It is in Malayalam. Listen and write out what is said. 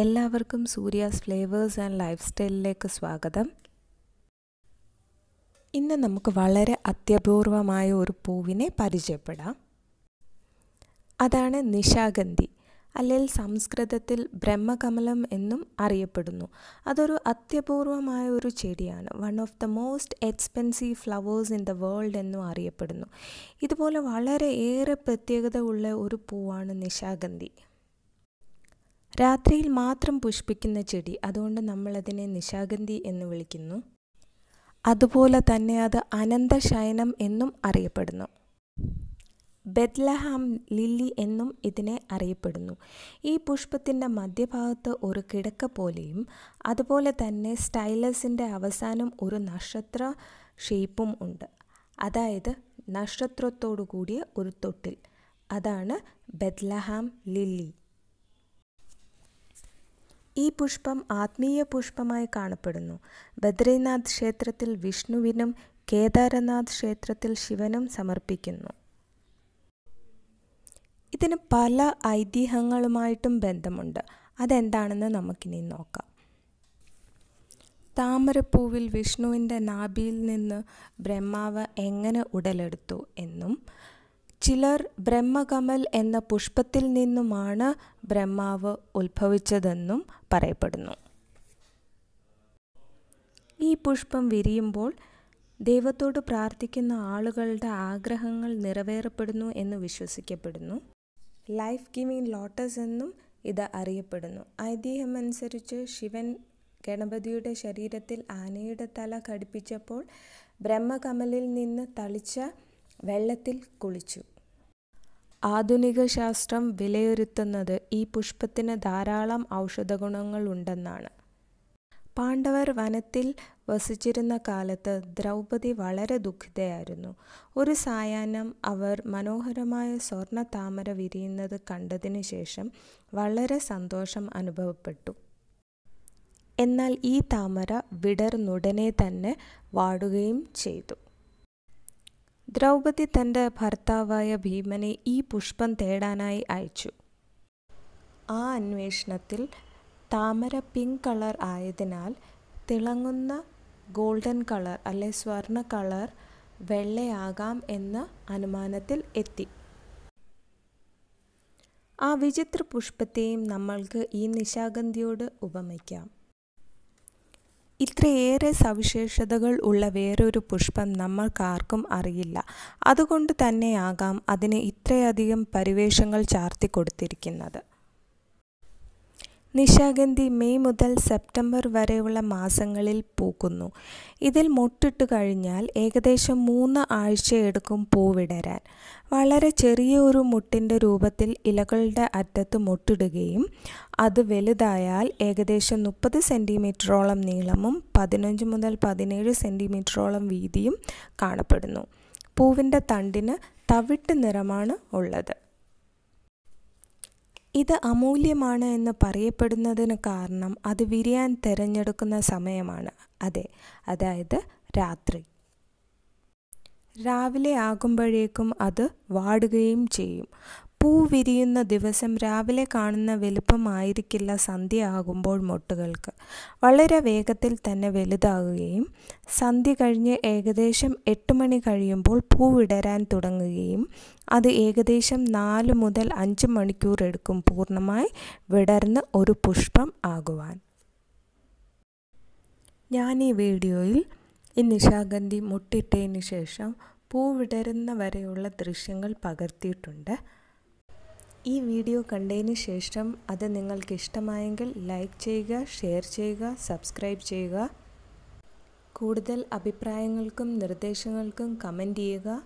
എല്ലാവർക്കും സൂര്യാസ് ഫ്ലേവേഴ്സ് ആൻഡ് ലൈഫ് സ്റ്റൈലിലേക്ക് സ്വാഗതം ഇന്ന് നമുക്ക് വളരെ അത്യപൂർവമായ ഒരു പൂവിനെ പരിചയപ്പെടാം അതാണ് നിശാഗന്ധി അല്ലെങ്കിൽ സംസ്കൃതത്തിൽ ബ്രഹ്മകമലം എന്നും അറിയപ്പെടുന്നു അതൊരു അത്യപൂർവമായ ഒരു ചെടിയാണ് one of the most expensive flowers in the world എന്നും അറിയപ്പെടുന്നു ഇതുപോലെ വളരെ ഏറെ പ്രത്യേകത ഉള്ള ഒരു പൂവാണ് നിശാഗന്ധി രാത്രിയിൽ മാത്രം പുഷ്പിക്കുന്ന ചെടി അതുകൊണ്ട് നമ്മളതിനെ നിശാഗന്ധി എന്ന് വിളിക്കുന്നു അതുപോലെ തന്നെ അത് അനന്തശയനം എന്നും അറിയപ്പെടുന്നു ബെത്ലഹാം ലില്ലി എന്നും ഇതിനെ അറിയപ്പെടുന്നു ഈ പുഷ്പത്തിൻ്റെ മധ്യഭാഗത്ത് ഒരു കിടക്ക പോലെയും അതുപോലെ തന്നെ സ്റ്റൈലസിൻ്റെ അവസാനം ഒരു നക്ഷത്ര ഷേപ്പും ഉണ്ട് അതായത് നക്ഷത്രത്തോടു കൂടിയ ഒരു തൊട്ടിൽ അതാണ് ബെത്ലഹാം ലില്ലി ഈ പുഷ്പം ആത്മീയ പുഷ്പമായി കാണപ്പെടുന്നു ബദ്രീനാഥ് ക്ഷേത്രത്തിൽ വിഷ്ണുവിനും കേദാരനാഥ് ക്ഷേത്രത്തിൽ ശിവനും സമർപ്പിക്കുന്നു ഇതിന് പല ഐതിഹ്യങ്ങളുമായിട്ടും ബന്ധമുണ്ട് അതെന്താണെന്ന് നമുക്കിനി നോക്കാം താമരപ്പൂവിൽ വിഷ്ണുവിൻ്റെ നാഭിയിൽ നിന്ന് ബ്രഹ്മാവ് എങ്ങനെ ഉടലെടുത്തു എന്നും ചിലർ ബ്രഹ്മകമൽ എന്ന പുഷ്പത്തിൽ നിന്നുമാണ് ബ്രഹ്മാവ് ഉത്ഭവിച്ചതെന്നും പറയപ്പെടുന്നു ഈ പുഷ്പം വിരിയുമ്പോൾ ദൈവത്തോട് പ്രാർത്ഥിക്കുന്ന ആളുകളുടെ ആഗ്രഹങ്ങൾ നിറവേറപ്പെടുന്നു എന്ന് വിശ്വസിക്കപ്പെടുന്നു ലൈഫ് ഗിവിംഗ് ലോട്ടസ് എന്നും ഇത് അറിയപ്പെടുന്നു ഐതിഹ്യമനുസരിച്ച് ശിവൻ ഗണപതിയുടെ ശരീരത്തിൽ ആനയുടെ തല ഘടിപ്പിച്ചപ്പോൾ ബ്രഹ്മകമലിൽ നിന്ന് തളിച്ച വെള്ളത്തിൽ കുളിച്ചു ആധുനിക ശാസ്ത്രം വിലയിരുത്തുന്നത് ഈ പുഷ്പത്തിന് ധാരാളം ഉണ്ടെന്നാണ് പാണ്ഡവർ വനത്തിൽ വസിച്ചിരുന്ന കാലത്ത് ദ്രൗപദി വളരെ ദുഃഖിതയായിരുന്നു ഒരു സായാഹ്നം അവർ മനോഹരമായ സ്വർണ്ണ താമര വിരിയുന്നത് കണ്ടതിന് ശേഷം വളരെ സന്തോഷം അനുഭവപ്പെട്ടു എന്നാൽ ഈ താമര വിടർന്നുടനെ തന്നെ വാടുകയും ചെയ്തു ദ്രൗപദി തൻ്റെ ഭർത്താവായ ഭീമനെ ഈ പുഷ്പം തേടാനായി അയച്ചു ആ അന്വേഷണത്തിൽ താമര പിങ്ക് കളർ ആയതിനാൽ തിളങ്ങുന്ന ഗോൾഡൻ കളർ അല്ലെ സ്വർണ കളർ വെള്ളയാകാം എന്ന അനുമാനത്തിൽ എത്തി ആ വിചിത്ര പുഷ്പത്തെയും നമ്മൾക്ക് ഈ നിശാഗന്ധിയോട് ഉപമിക്കാം ഇത്രയേറെ സവിശേഷതകൾ ഉള്ള വേറൊരു പുഷ്പം നമ്മൾക്കാർക്കും അറിയില്ല അതുകൊണ്ട് തന്നെയാകാം അതിന് ഇത്രയധികം പരിവേഷങ്ങൾ ചാർത്തി കൊടുത്തിരിക്കുന്നത് നിശാഗന്ധി മെയ് മുതൽ സെപ്റ്റംബർ വരെയുള്ള മാസങ്ങളിൽ പൂക്കുന്നു ഇതിൽ മൊട്ടിട്ട് കഴിഞ്ഞാൽ ഏകദേശം മൂന്ന് ആഴ്ചയെടുക്കും പൂവിടരാൻ വളരെ ചെറിയ ഒരു മുട്ടിൻ്റെ രൂപത്തിൽ ഇലകളുടെ അറ്റത്ത് മൊട്ടിടുകയും അത് വലുതായാൽ ഏകദേശം മുപ്പത് സെൻറ്റിമീറ്ററോളം നീളമും പതിനഞ്ച് മുതൽ പതിനേഴ് സെൻറ്റിമീറ്ററോളം വീതിയും കാണപ്പെടുന്നു പൂവിൻ്റെ തണ്ടിന് തവിട്ട് നിറമാണ് ഉള്ളത് ഇത് അമൂല്യമാണ് എന്ന് പറയപ്പെടുന്നതിന് കാരണം അത് വിരിയാൻ തിരഞ്ഞെടുക്കുന്ന സമയമാണ് അതെ അതായത് രാത്രി രാവിലെ ആകുമ്പോഴേക്കും അത് വാടുകയും ചെയ്യും പൂ വിരിയുന്ന ദിവസം രാവിലെ കാണുന്ന വലുപ്പമായിരിക്കില്ല സന്ധ്യ ആകുമ്പോൾ മൊട്ടുകൾക്ക് വളരെ വേഗത്തിൽ തന്നെ വലുതാകുകയും സന്ധ്യ കഴിഞ്ഞ് ഏകദേശം എട്ട് മണി കഴിയുമ്പോൾ പൂ വിടരാൻ തുടങ്ങുകയും അത് ഏകദേശം നാല് മുതൽ അഞ്ച് മണിക്കൂർ എടുക്കും പൂർണ്ണമായി വിടർന്ന് ഒരു പുഷ്പം ആകുവാൻ ഞാൻ ഈ വീഡിയോയിൽ ഈ നിശാഗന്ധി മുട്ടിട്ടതിന് ശേഷം പൂ വിടരുന്ന വരെയുള്ള ദൃശ്യങ്ങൾ പകർത്തിയിട്ടുണ്ട് ഈ വീഡിയോ കണ്ടതിന് ശേഷം അത് നിങ്ങൾക്ക് ഇഷ്ടമായെങ്കിൽ ലൈക്ക് ചെയ്യുക ഷെയർ ചെയ്യുക സബ്സ്ക്രൈബ് ചെയ്യുക കൂടുതൽ അഭിപ്രായങ്ങൾക്കും നിർദ്ദേശങ്ങൾക്കും കമൻറ്റ് ചെയ്യുക